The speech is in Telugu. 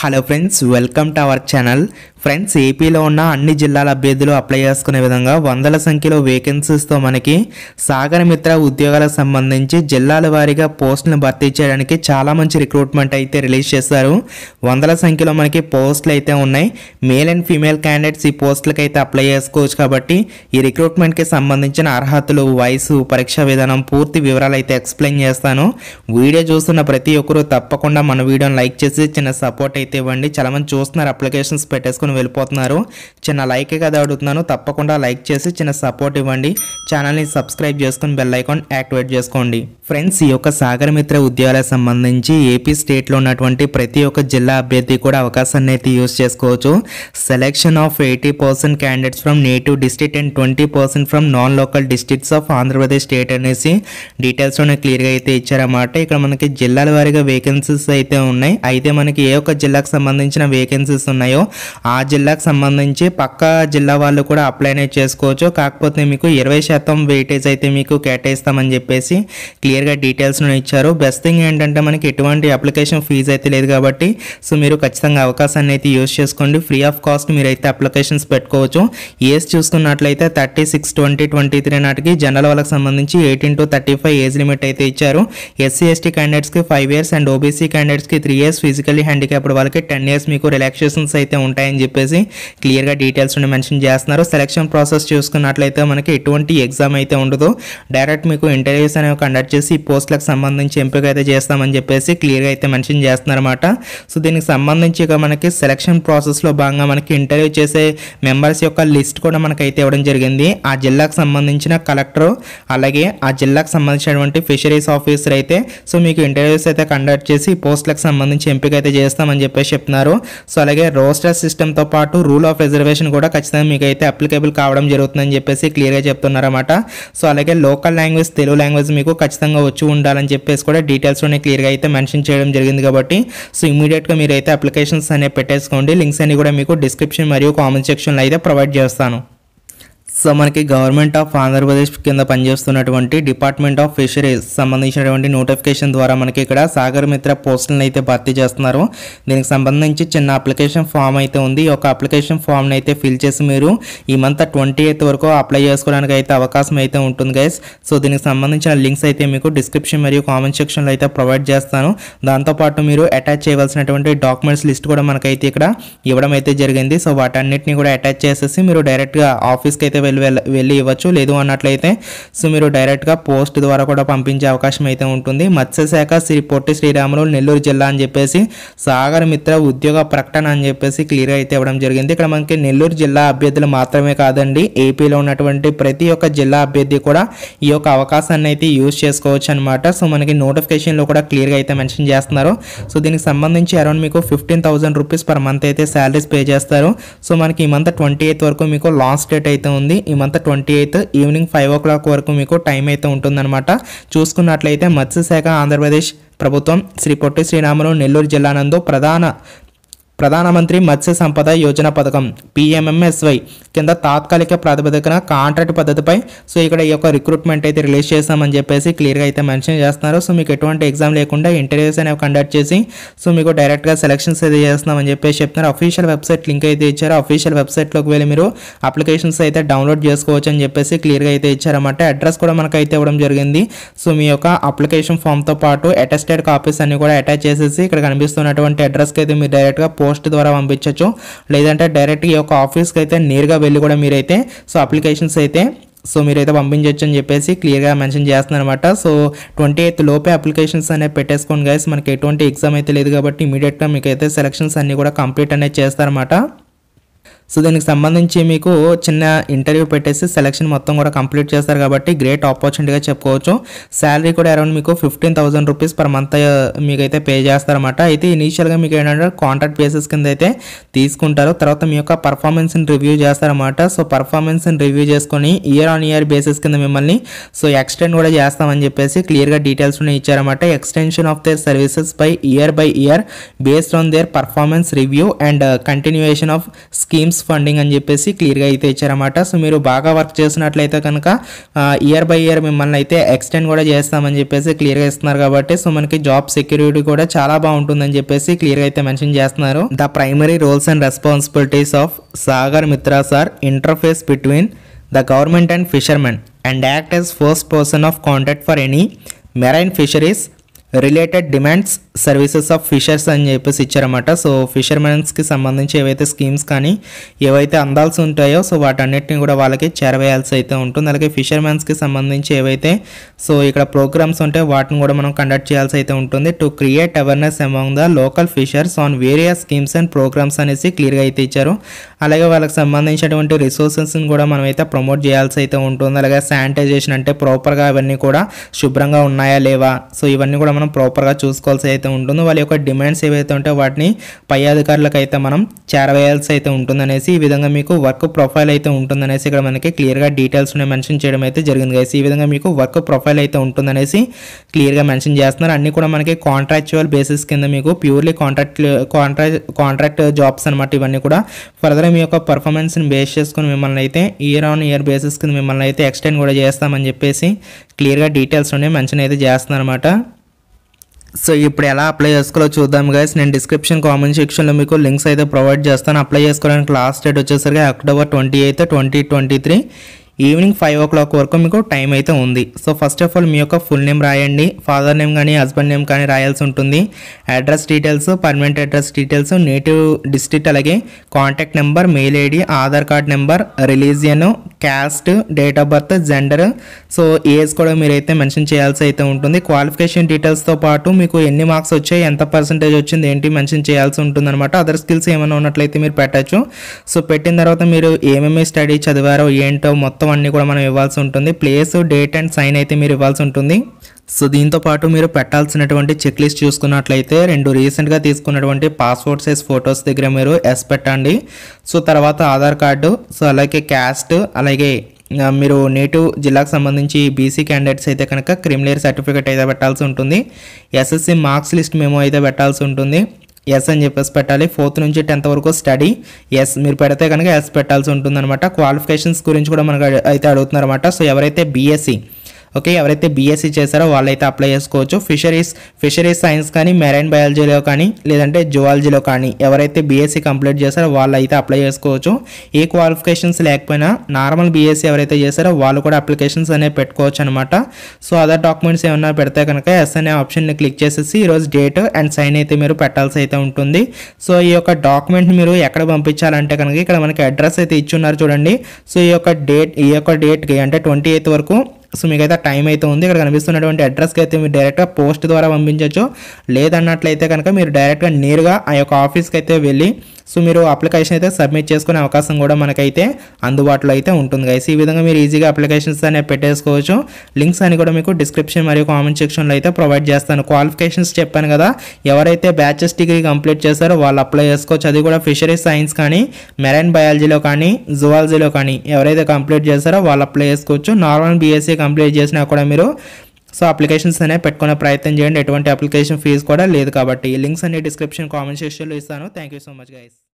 hello friends welcome to our channel friends ఏపీలో ఉన్న అన్ని జిల్లాల అభ్యర్థులు అప్లై చేసుకునే విధంగా వందల సంఖ్యలో వేకెన్సీస్తో మనకి సాగర మిత్ర ఉద్యోగాలకు సంబంధించి జిల్లాల వారీగా పోస్టులను భర్తీ చేయడానికి చాలా మంచి రిక్రూట్మెంట్ అయితే రిలీజ్ చేశారు వందల సంఖ్యలో మనకి పోస్టులు అయితే ఉన్నాయి మేల్ అండ్ ఫీమేల్ క్యాండిడేట్స్ ఈ పోస్టులకు అయితే అప్లై చేసుకోవచ్చు కాబట్టి ఈ రిక్రూట్మెంట్కి సంబంధించిన అర్హతలు వయసు పరీక్షా విధానం పూర్తి వివరాలు అయితే ఎక్స్ప్లెయిన్ చేస్తాను వీడియో చూస్తున్న ప్రతి ఒక్కరూ తప్పకుండా మన వీడియోని లైక్ చేసి చిన్న సపోర్ట్ అయితే అయితే ఇవ్వండి మంది చూస్తున్నారు అప్లికేషన్స్ పెట్టేసుకొని వెళ్ళిపోతున్నారు చిన్న లైకే కదా అడుగుతున్నాను తప్పకుండా లైక్ చేసి చిన్న సపోర్ట్ ఇవ్వండి ఛానల్ని సబ్స్క్రైబ్ చేసుకుని బెల్ ఐకాన్ యాక్టివేట్ చేసుకోండి ఫ్రెండ్స్ ఈ యొక్క సాగరమిత్ర ఉద్యోగాలకు సంబంధించి ఏపీ స్టేట్లో ఉన్నటువంటి ప్రతి ఒక్క జిల్లా అభ్యర్థి కూడా అవకాశాన్ని అయితే యూస్ చేసుకోవచ్చు selection of eighty percent candidates from native district and twenty percent from non local districts of Andhra Pradesh state అనేసి డీటెయిల్స్లోనే క్లియర్గా అయితే ఇచ్చారన్నమాట ఇక్కడ మనకి జిల్లాల వారీగా వేకెన్సీస్ అయితే ఉన్నాయి అయితే మనకి ఏ ఒక్క జిల్లా జిల్లాకు సంబంధించిన వేకెన్సీస్ ఉన్నాయో ఆ జిల్లాకు సంబంధించి పక్క జిల్లా వాళ్ళు కూడా అప్లై చేసుకోవచ్చు కాకపోతే మీకు ఇరవై శాతం వెయిటేజ్ అయితే మీకు కేటాయిస్తామని చెప్పేసి క్లియర్గా డీటెయిల్స్ను ఇచ్చారు బెస్ట్ థింగ్ ఏంటంటే మనకి ఎటువంటి అప్లికేషన్ ఫీజు అయితే లేదు కాబట్టి సో మీరు ఖచ్చితంగా అవకాశాన్ని అయితే యూజ్ చేసుకోండి ఫ్రీ ఆఫ్ కాస్ట్ మీరు అయితే అప్లికేషన్స్ పెట్టుకోవచ్చు ఏజ్ చూసుకున్నట్లయితే thirty six twenty twenty three నాటికి జనరల్ వాళ్ళకి సంబంధించి eighteen to thirty five age limit అయితే ఇచ్చారు ఎస్సీ ఎస్టీ క్యాండిడేట్స్కి ఫైవ్ ఇయర్స్ అండ్ ఓబీసీ క్యాండిడేట్స్కి త్రీ ఇయర్స్ ఫిజికల్లీ హ్యాండిక్యాప్డ్ వాళ్ళకి వరకు టెన్ ఇయర్స్ మీకు రిలాక్సేషన్స్ అయితే ఉంటాయని చెప్పేసి క్లియర్గా డీటెయిల్స్ మెన్షన్ చేస్తున్నారు సెలక్షన్ ప్రాసెస్ చూసుకున్నట్లయితే మనకి ఎటువంటి ఎగ్జామ్ అయితే ఉండదు డైరెక్ట్ మీకు ఇంటర్వ్యూస్ అనేవి కండక్ట్ చేసి ఈ పోస్టులకు సంబంధించి ఎంపిక అయితే చేస్తామని చెప్పేసి క్లియర్గా అయితే మెన్షన్ చేస్తున్నారన్నమాట సో దీనికి సంబంధించి ఇక మనకి సెలక్షన్ ప్రాసెస్లో భాగంగా మనకి ఇంటర్వ్యూ చేసే మెంబర్స్ యొక్క లిస్ట్ కూడా మనకైతే ఇవ్వడం జరిగింది ఆ జిల్లాకు సంబంధించిన కలెక్టర్ అలాగే ఆ జిల్లాకు సంబంధించినటువంటి ఫిషరీస్ ఆఫీసర్ అయితే సో మీకు ఇంటర్వ్యూస్ అయితే కండక్ట్ చేసి పోస్టులకు సంబంధించి ఎంపిక అయితే చేస్తామని చెప్పేసి చెప్పేసి చెప్తున్నారు సో అలాగే రోస్టర్ సిస్టమ్తో పాటు రూల్ ఆఫ్ రిజర్వేషన్ కూడా ఖచ్చితంగా మీకు అయితే అప్లికేబుల్ కావడం జరుగుతుందని చెప్పేసి క్లియర్గా చెప్తున్నారన్నమాట సో అలాగే లోకల్ లాంగ్వేజ్ తెలుగు లాంగ్వేజ్ మీకు ఖచ్చితంగా వచ్చి ఉండాలని చెప్పేసి కూడా డీటెయిల్స్లోనే క్లియర్గా అయితే మెన్షన్ చేయడం జరిగింది కాబట్టి సో ఇమీడియట్గా మీరు అయితే అప్లికేషన్స్ అనేవి పెట్టేసుకోండి లింక్స్ అన్ని కూడా మీకు డిస్క్రిప్షన్ మరియు కామెంట్ సెక్షన్లో అయితే ప్రొవైడ్ చేస్తాను సో మనకి గవర్నమెంట్ ఆఫ్ ఆంధ్రప్రదేశ్ కింద పనిచేస్తున్నటువంటి డిపార్ట్మెంట్ ఆఫ్ ఫిషరీస్ సంబంధించినటువంటి నోటిఫికేషన్ ద్వారా మనకి ఇక్కడ సాగర్ మిత్ర పోస్టులను అయితే భర్తీ చేస్తున్నారు దీనికి సంబంధించి చిన్న అప్లికేషన్ ఫామ్ అయితే ఉంది ఒక అప్లికేషన్ ఫామ్ని అయితే ఫిల్ చేసి మీరు ఈ మంత్ ట్వంటీ ఎయిత్ వరకు అప్లై చేసుకోవడానికి అయితే అవకాశం అయితే ఉంటుంది గైస్ సో దీనికి సంబంధించిన లింక్స్ అయితే మీకు డిస్క్రిప్షన్ మరియు కామెంట్ సెక్షన్లో అయితే ప్రొవైడ్ చేస్తాను దాంతోపాటు మీరు అటాచ్ చేయవలసినటువంటి డాక్యుమెంట్స్ లిస్ట్ కూడా మనకైతే ఇక్కడ ఇవ్వడం అయితే జరిగింది సో వాటన్నిటిని కూడా అటాచ్ చేసేసి మీరు డైరెక్ట్గా ఆఫీస్కి అయితే వెళ్ళి వెళ్ళి ఇవ్వచ్చు లేదు అన్నట్లయితే సో మీరు డైరెక్ట్గా పోస్ట్ ద్వారా కూడా పంపించే అవకాశం అయితే ఉంటుంది మత్స్యశాఖ శ్రీ పొట్టి శ్రీరాములు నెల్లూరు జిల్లా అని చెప్పేసి సాగర్ మిత్ర ఉద్యోగ ప్రకటన అని చెప్పేసి క్లియర్ అయితే ఇవ్వడం జరిగింది ఇక్కడ మనకి నెల్లూరు జిల్లా అభ్యర్థులు మాత్రమే కాదండి ఏపీలో ఉన్నటువంటి ప్రతి ఒక్క జిల్లా అభ్యర్థి కూడా ఈ యొక్క అవకాశాన్ని అయితే యూజ్ చేసుకోవచ్చు అనమాట సో మనకి నోటిఫికేషన్లో కూడా క్లియర్గా అయితే మెన్షన్ చేస్తున్నారు సో దీనికి సంబంధించి అరౌండ్ మీకు fifteen thousand rupees per month అయితే శాలరీస్ పే చేస్తారు సో మనకి ఈ మంత్ ట్వంటీ ఎయిత్ వరకు మీకు లాస్ట్ డేట్ అయితే ఉంది ఈ month twenty eighth evening five o'clock వరకు మీకు టైం అయితే ఉంటుందన్నమాట చూసుకున్నట్లయితే మత్స్యశాఖ ఆంధ్రప్రదేశ్ ప్రభుత్వం శ్రీ పొట్టి శ్రీరాములు నెల్లూరు జిల్లానందు ప్రధాన ప్రధానమంత్రి మత్స్య సంపద యోజన పథకం పిఎంఎంఎస్వై కింద తాత్కాలిక ప్రాతిపదికన కాంట్రాక్ట్ పద్ధతిపై సో ఇక్కడ ఈ యొక్క రిక్రూట్మెంట్ అయితే రిలీజ్ చేస్తామని చెప్పేసి క్లియర్గా అయితే మెన్షన్ చేస్తున్నారు సో మీకు ఎటువంటి ఎగ్జామ్ లేకుండా ఇంటర్వ్యూస్ అనేవి కండక్ట్ చేసి సో మీకు డైరెక్ట్గా సెలక్షన్స్ అయితే చేస్తున్నామని చెప్పేసి చెప్తున్నారు అఫీషియల్ వెబ్సైట్ లింక్ అయితే ఇచ్చారు అఫీషియల్ వెబ్సైట్లోకి వెళ్ళి మీరు అప్లికేషన్స్ అయితే డౌన్లోడ్ చేసుకోవచ్చు అని చెప్పేసి క్లియర్గా అయితే ఇచ్చారన్నమాట అడ్రస్ కూడా మనకైతే ఇవ్వడం జరిగింది సో మీ యొక్క అప్లికేషన్ ఫామ్తో పాటు అటెస్టెడ్ కాపీస్ అన్ని కూడా అటాచ్ చేసేసి ఇక్కడ కనిపిస్తున్నటువంటి అడ్రస్కి అయితే మీరు డైరెక్ట్గా పోస్ట్ పోస్ట్ ద్వారా పంపించవచ్చు లేదంటే డైరెక్ట్ ఈ యొక్క ఆఫీస్కి అయితే నేరుగా వెళ్ళి కూడా మీరైతే సో అప్లికేషన్స్ అయితే సో మీరైతే పంపించవచ్చు అని చెప్పేసి క్లియర్గా మెన్షన్ చేస్తున్నారు అనమాట సో ట్వంటీ ఎయిత్ లోపే అప్లికేషన్స్ అనేవి పెట్టేసుకోండి గైస్ మనకి ఎటువంటి ఎగ్జామ్ అయితే లేదు కాబట్టి ఇమీడియట్గా మీకైతే సెలక్షన్స్ అన్నీ కూడా కంప్లీట్ అనేది చేస్తారనమాట సో దీనికి సంబంధించి మీకు చిన్న ఇంటర్వ్యూ పెట్టేసి సెలక్షన్ మొత్తం కూడా కంప్లీట్ చేస్తారు కాబట్టి గ్రేట్ ఆపర్చునిటీగా చెప్పుకోవచ్చు శాలరీ కూడా అరౌండ్ మీకు fifteen thousand rupees per month మీకైతే పే చేస్తారన్నమాట అయితే ఇనీషియల్గా మీకు ఏంటంటే కాంట్రాక్ట్ బేసిస్ కింద అయితే తీసుకుంటారు తర్వాత మీ యొక్క పర్ఫార్మెన్స్ని రివ్యూ చేస్తారన్నమాట సో పర్ఫార్మెన్స్ని రివ్యూ చేసుకొని ఇయర్ ఆన్ ఇయర్ బేసిస్ కింద మిమ్మల్ని సో ఎక్స్టెండ్ కూడా చేస్తామని చెప్పేసి క్లియర్గా డీటెయిల్స్ ఇచ్చారన్నమాట extension of their services by year by year based on their performance review and continuation of schemes funding అని చెప్పేసి క్లియర్గా అయితే ఇచ్చారన్నమాట సో మీరు బాగా వర్క్ చేసినట్లయితే కనుక ఇయర్ బై ఇయర్ మిమ్మల్ని అయితే ఎక్స్టెండ్ కూడా చేస్తామని చెప్పేసి క్లియర్గా ఇస్తున్నారు కాబట్టి సో మనకి జాబ్ సెక్యూరిటీ కూడా చాలా బాగుంటుందని చెప్పేసి క్లియర్గా అయితే మెన్షన్ చేస్తున్నారు the primary roles and responsibilities of Sagar Mitra sir interface between the government and fishermen and act as first person of contact for any marine fisheries related demands services of fishers అని చెప్పేసి ఇచ్చారన్నమాట సో ఫిషర్మెన్స్కి సంబంధించి ఏవైతే స్కీమ్స్ కానీ ఏవైతే అందాల్సి ఉంటాయో సో వాటన్నిటిని కూడా వాళ్ళకి చేరవేయాల్సి అయితే ఉంటుంది అలాగే ఫిషర్మెన్స్కి సంబంధించి ఏవైతే సో ఇక్కడ ప్రోగ్రామ్స్ ఉంటే వాటిని కూడా మనం కండక్ట్ చేయాల్సి అయితే ఉంటుంది to create awareness among the local fishers on various schemes and programmes అనేసి క్లియర్గా అయితే ఇచ్చారు అలాగే వాళ్ళకి సంబంధించినటువంటి రిసోర్సెస్ని కూడా మనం అయితే ప్రమోట్ చేయాల్సి అయితే ఉంటుంది అలాగే శానిటైజేషన్ అంటే ప్రాపర్గా అవన్నీ కూడా శుభ్రంగా ఉన్నాయా లేవా సో ఇవన్నీ కూడా మనం ప్రాపర్గా చూసుకోవాల్సి అయితే ఉంటుందో వాళ్ళ యొక్క డిమాండ్స్ ఏవైతే ఉంటాయో వాటిని పై అధికారులకు అయితే మనం చేరవేయాల్సి అయితే ఉంటుందనేసి ఈ విధంగా మీకు వర్క్ ప్రొఫైల్ అయితే ఉంటుందనేసి ఇక్కడ మనకి క్లియర్గా డీటెయిల్స్ మెన్షన్ చేయడం అయితే జరిగింది కలిసి ఈ విధంగా మీకు వర్క్ ప్రొఫైల్ అయితే ఉంటుందనేసి క్లియర్గా మెన్షన్ చేస్తున్నారు అన్నీ కూడా మనకి కాంట్రాక్చువల్ బేసిస్ కింద మీకు purely contract contract contract jobs అనమాట ఇవన్నీ కూడా ఫర్దర్ మీ యొక్క పర్ఫార్మెన్స్ని బేస్ చేసుకుని మిమ్మల్ని అయితే ఇయర్ ఆన్ ఇయర్ బేసిస్ కింద మిమ్మల్ని అయితే ఎక్స్టెండ్ కూడా చేస్తామని చెప్పేసి క్లియర్గా డీటెయిల్స్ ఉన్నాయి మెన్షన్ అయితే చేస్తున్నారన్నమాట సో ఇప్పుడు ఎలా అప్లై చేసుకోవాలో చూద్దాం గైస్ నేను డిస్క్రిప్షన్ కామెంట్ సెక్షన్లో మీకు లింక్స్ అయితే ప్రొవైడ్ చేస్తాను అప్లై చేసుకోవడానికి లాస్ట్ డేట్ వచ్చేసరికి October twenty eighth twenty twenty three evening five o'clock వరకు మీకు టైం అయితే ఉంది సో ఫస్ట్ ఆఫ్ ఆల్ మీ యొక్క ఫుల్ నేమ్ రాయండి ఫాదర్ నేమ్ కానీ హస్బెండ్ నేమ్ కానీ రాయాల్సి ఉంటుంది address details permanent address details native district అలాగే contact number mail ID Aadhaar card number religion caste date of birth gender so age కూడా మీరైతే మెన్షన్ చేయాల్సి అయితే ఉంటుంది క్వాలిఫికేషన్ డీటెయిల్స్తో పాటు మీకు ఎన్ని మార్క్స్ వచ్చాయి ఎంత పర్సంటేజ్ వచ్చింది ఏంటి మెన్షన్ చేయాల్సి ఉంటుంది అనమాట అదర్ స్కిల్స్ ఏమైనా ఉన్నట్లయితే మీరు పెట్టచ్చు సో పెట్టిన తర్వాత మీరు ఏమేమి స్టడీ చదివారో ఏంటో మొత్తం అన్నీ కూడా మనం ఇవ్వాల్సి ఉంటుంది ప్లేస్ డేట్ అండ్ సైన్ అయితే మీరు ఇవ్వాల్సి ఉంటుంది సో దీంతో పాటు మీరు పెట్టాల్సినటువంటి చెక్ లిస్ట్ చూసుకున్నట్లయితే రెండు రీసెంట్గా తీసుకున్నటువంటి పాస్పోర్ట్ సైజ్ ఫొటోస్ దగ్గర మీరు ఎస్ పెట్టండి సో తర్వాత ఆధార్ కార్డు సో అలాగే క్యాస్ట్ అలాగే మీరు నేటివ్ జిల్లాకు సంబంధించి బీసీ క్యాండిడేట్స్ అయితే కనుక క్రిమిలేర్ సర్టిఫికేట్ అయితే పెట్టాల్సి ఉంటుంది ఎస్ఎస్సి మార్క్స్ లిస్ట్ మేము అయితే పెట్టాల్సి ఉంటుంది ఎస్ అని చెప్పేసి పెట్టాలి ఫోర్త్ నుంచి టెన్త్ వరకు స్టడీ ఎస్ మీరు పెడితే కనుక ఎస్ పెట్టాల్సి ఉంటుందన్నమాట క్వాలిఫికేషన్స్ గురించి కూడా మనకు అయితే అడుగుతున్నారన్నమాట సో ఎవరైతే బీఎస్సీ ఓకే ఎవరైతే బీఎస్సీ చేశారో వాళ్ళైతే అప్లై చేసుకోవచ్చు ఫిషరీస్ ఫిషరీస్ సైన్స్ కానీ మెరైన్ బయాలజీలో కానీ లేదంటే జువాలజీలో కానీ ఎవరైతే బీఎస్సీ కంప్లీట్ చేశారో వాళ్ళైతే అప్లై చేసుకోవచ్చు ఏ క్వాలిఫికేషన్స్ లేకపోయినా నార్మల్ బీఎస్సీ ఎవరైతే చేశారో వాళ్ళు కూడా అప్లికేషన్స్ అనేవి పెట్టుకోవచ్చు అనమాట సో అదర్ డాక్యుమెంట్స్ ఏమన్నా పెడితే కనుక ఎస్ అనే ఆప్షన్ని క్లిక్ చేసేసి ఈరోజు డేట్ అండ్ సైన్ అయితే మీరు పెట్టాల్సి అయితే ఉంటుంది సో ఈ యొక్క డాక్యుమెంట్ మీరు ఎక్కడ పంపించాలంటే కనుక ఇక్కడ మనకి అడ్రస్ అయితే ఇచ్చున్నారు చూడండి సో ఈ యొక్క డేట్ ఈ యొక్క డేట్కి అంటే ట్వంటీ ఎయిత్ వరకు సో మీకైతే టైం అయితే ఉంది ఇక్కడ కనిపిస్తున్నటువంటి అడ్రస్కి అయితే మీరు డైరెక్ట్గా పోస్ట్ ద్వారా పంపించవచ్చు లేదన్నట్లయితే కనుక మీరు డైరెక్ట్గా నేరుగా ఆ యొక్క ఆఫీస్కి అయితే వెళ్ళి సో మీరు అప్లికేషన్ అయితే సబ్మిట్ చేసుకునే అవకాశం కూడా మనకైతే అందుబాటులో అయితే ఉంటుంది గైస్ ఈ విధంగా మీరు ఈజీగా అప్లికేషన్స్ అనేవి పెట్టేసుకోవచ్చు లింక్స్ అని కూడా మీకు డిస్క్రిప్షన్ మరియు కామెంట్ సెక్షన్లో అయితే ప్రొవైడ్ చేస్తాను క్వాలిఫికేషన్స్ చెప్పాను కదా ఎవరైతే బ్యాచెస్ డిగ్రీ కంప్లీట్ చేశారో వాళ్ళు అప్లై చేసుకోవచ్చు అది కూడా ఫిషరీస్ సైన్స్ కానీ మెరైన్ బయాలజీలో కానీ జువాలజీలో కానీ ఎవరైతే కంప్లీట్ చేశారో వాళ్ళు అప్లై చేసుకోవచ్చు నార్మల్ బీఎస్సీ కంప్లీట్ చేసినా కూడా మీరు సో అప్లికేషన్స్ అనే పెట్టుకునే ప్రయత్నం చేయండి ఎటువంటి అప్లికేషన్ ఫీజు కూడా లేదు కాబట్టి లింక్స్ అన్ని డిస్క్రిప్షన్ కామెంట్ సెక్షన్లో ఇస్తాను thank you so much guys